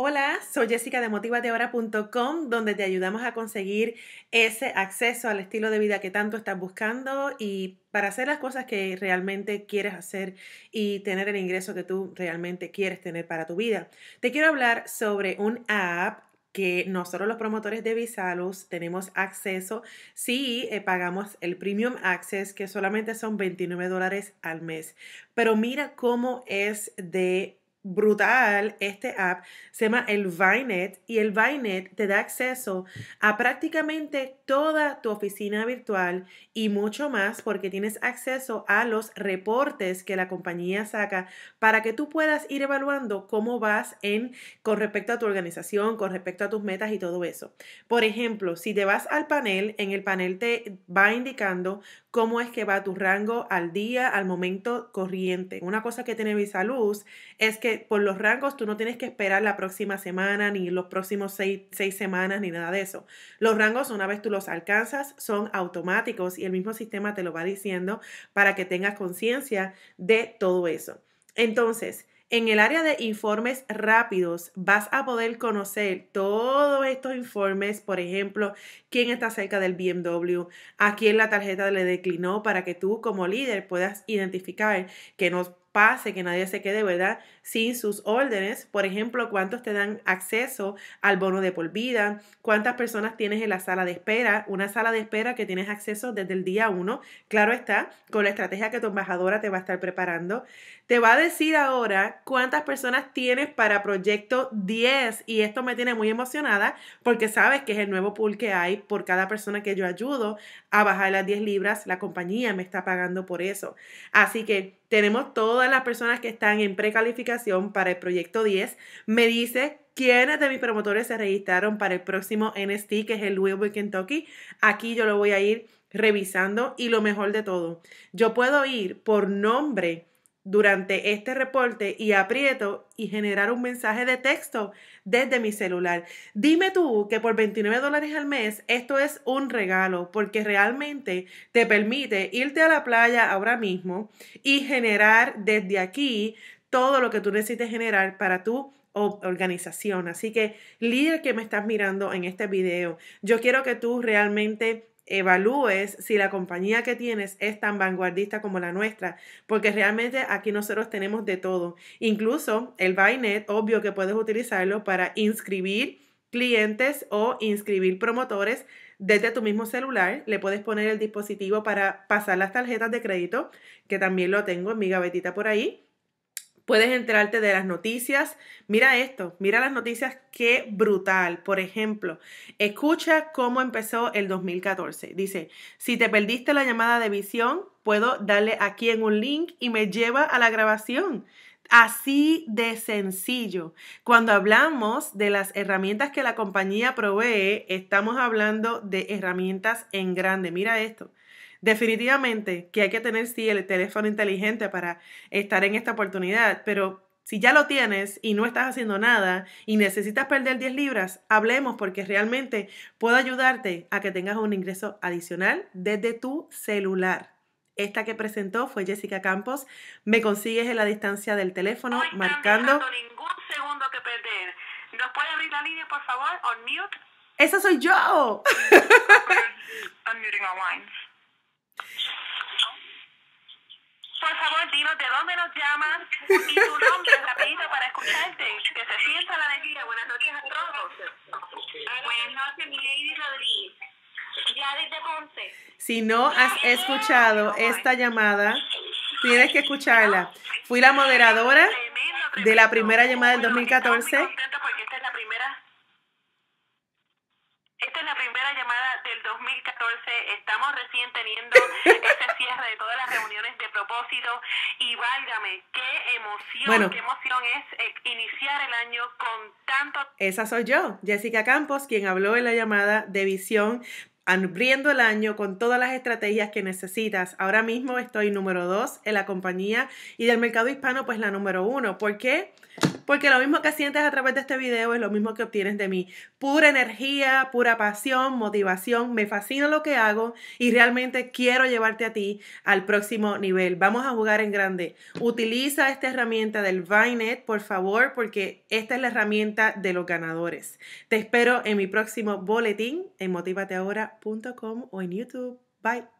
Hola, soy Jessica de motivateahora.com, donde te ayudamos a conseguir ese acceso al estilo de vida que tanto estás buscando y para hacer las cosas que realmente quieres hacer y tener el ingreso que tú realmente quieres tener para tu vida. Te quiero hablar sobre un app que nosotros los promotores de Visalus tenemos acceso si eh, pagamos el Premium Access, que solamente son 29 dólares al mes. Pero mira cómo es de brutal este app, se llama el Vinet y el Vinet te da acceso a prácticamente toda tu oficina virtual y mucho más porque tienes acceso a los reportes que la compañía saca para que tú puedas ir evaluando cómo vas en con respecto a tu organización, con respecto a tus metas y todo eso. Por ejemplo, si te vas al panel, en el panel te va indicando cómo es que va tu rango al día, al momento corriente. Una cosa que tiene Luz es que por los rangos tú no tienes que esperar la próxima semana, ni los próximos seis semanas, ni nada de eso. Los rangos, una vez tú los alcanzas, son automáticos y el mismo sistema te lo va diciendo para que tengas conciencia de todo eso. Entonces, en el área de informes rápidos vas a poder conocer todos estos informes, por ejemplo, quién está cerca del BMW, a quién la tarjeta le declinó para que tú como líder puedas identificar que nos pase, que nadie se quede, ¿verdad? Sin sus órdenes. Por ejemplo, cuántos te dan acceso al bono de por vida, cuántas personas tienes en la sala de espera, una sala de espera que tienes acceso desde el día 1. Claro está, con la estrategia que tu embajadora te va a estar preparando. Te va a decir ahora cuántas personas tienes para proyecto 10 y esto me tiene muy emocionada porque sabes que es el nuevo pool que hay por cada persona que yo ayudo a bajar las 10 libras, la compañía me está pagando por eso. Así que tenemos toda las personas que están en precalificación para el proyecto 10 me dice quiénes de mis promotores se registraron para el próximo NST, que es el Louisville, Kentucky. Aquí yo lo voy a ir revisando y lo mejor de todo, yo puedo ir por nombre durante este reporte y aprieto y generar un mensaje de texto desde mi celular. Dime tú que por 29 dólares al mes esto es un regalo porque realmente te permite irte a la playa ahora mismo y generar desde aquí todo lo que tú necesites generar para tu organización. Así que líder que me estás mirando en este video, yo quiero que tú realmente evalúes si la compañía que tienes es tan vanguardista como la nuestra, porque realmente aquí nosotros tenemos de todo. Incluso el Binet, obvio que puedes utilizarlo para inscribir clientes o inscribir promotores desde tu mismo celular. Le puedes poner el dispositivo para pasar las tarjetas de crédito, que también lo tengo en mi gavetita por ahí. Puedes enterarte de las noticias. Mira esto, mira las noticias, qué brutal. Por ejemplo, escucha cómo empezó el 2014. Dice, si te perdiste la llamada de visión, puedo darle aquí en un link y me lleva a la grabación. Así de sencillo. Cuando hablamos de las herramientas que la compañía provee, estamos hablando de herramientas en grande. Mira esto. Definitivamente que hay que tener sí el teléfono inteligente para estar en esta oportunidad, pero si ya lo tienes y no estás haciendo nada y necesitas perder 10 libras, hablemos porque realmente puedo ayudarte a que tengas un ingreso adicional desde tu celular. Esta que presentó fue Jessica Campos. Me consigues en la distancia del teléfono marcando. No ningún segundo que perder. ¿Nos puede abrir la línea, por favor? On mute. Esa soy yo. Por favor, dinos de dónde nos llamas y tu nombre rapidito para escucharte. Que se sienta la alegría. Buenas noches a todos. Buenas noches, mi lady Rodríguez. Si no has escuchado esta llamada, tienes que escucharla. Fui la moderadora de la primera llamada del 2014. Esta es la primera llamada del 2014. Estamos recién teniendo este cierre de todas las reuniones de propósito. Y válgame, qué emoción, qué emoción es eh, iniciar el año con tanto. Esa soy yo, Jessica Campos, quien habló en la llamada de visión abriendo el año con todas las estrategias que necesitas. Ahora mismo estoy número dos en la compañía y del mercado hispano, pues la número uno. ¿Por qué? porque lo mismo que sientes a través de este video es lo mismo que obtienes de mí. Pura energía, pura pasión, motivación, me fascina lo que hago y realmente quiero llevarte a ti al próximo nivel. Vamos a jugar en grande. Utiliza esta herramienta del Vineet, por favor, porque esta es la herramienta de los ganadores. Te espero en mi próximo boletín en motivateahora.com o en YouTube. Bye.